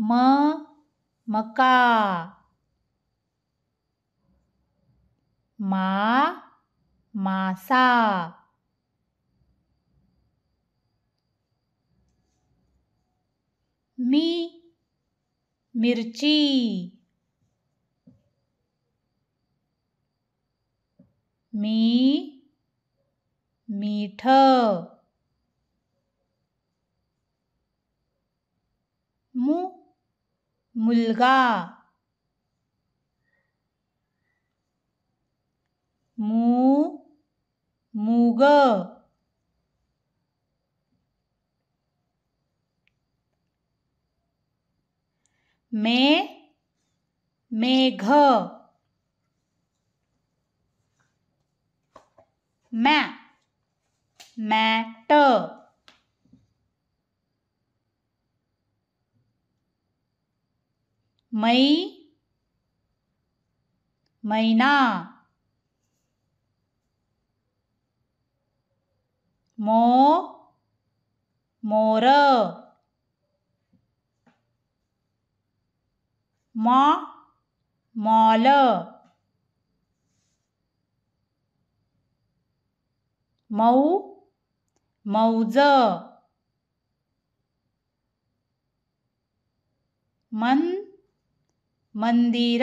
म मका मा मासा मी मिर्ची मी मीठ मु मुलगा मू मुग मे मेघ मै मैट मई मैना मो मोर मा मॉल मऊ मौज मन मंदिर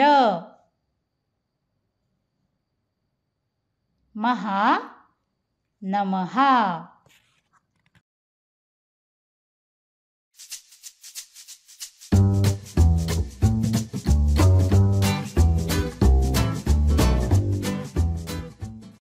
महा नमः